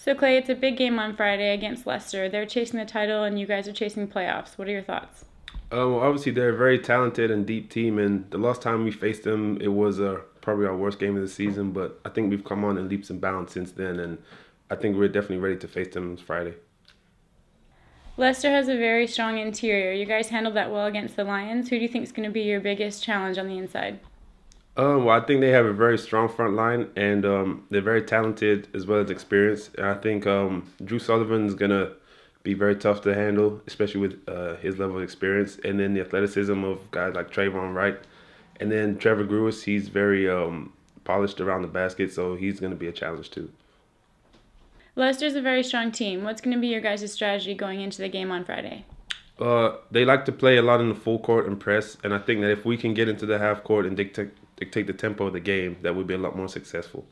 So, Clay, it's a big game on Friday against Leicester. They're chasing the title, and you guys are chasing playoffs. What are your thoughts? Uh, well, obviously, they're a very talented and deep team, and the last time we faced them, it was uh, probably our worst game of the season, but I think we've come on in leaps and bounds since then, and I think we're definitely ready to face them Friday. Leicester has a very strong interior. You guys handled that well against the Lions. Who do you think is going to be your biggest challenge on the inside? Um, well, I think they have a very strong front line, and um, they're very talented as well as experienced. And I think um, Drew Sullivan is gonna be very tough to handle, especially with uh, his level of experience, and then the athleticism of guys like Trayvon Wright, and then Trevor Grewis. He's very um, polished around the basket, so he's gonna be a challenge too. Leicester's a very strong team. What's going to be your guys' strategy going into the game on Friday? uh, they like to play a lot in the full court and press, and I think that if we can get into the half court and dictate dictate the tempo of the game, that would be a lot more successful.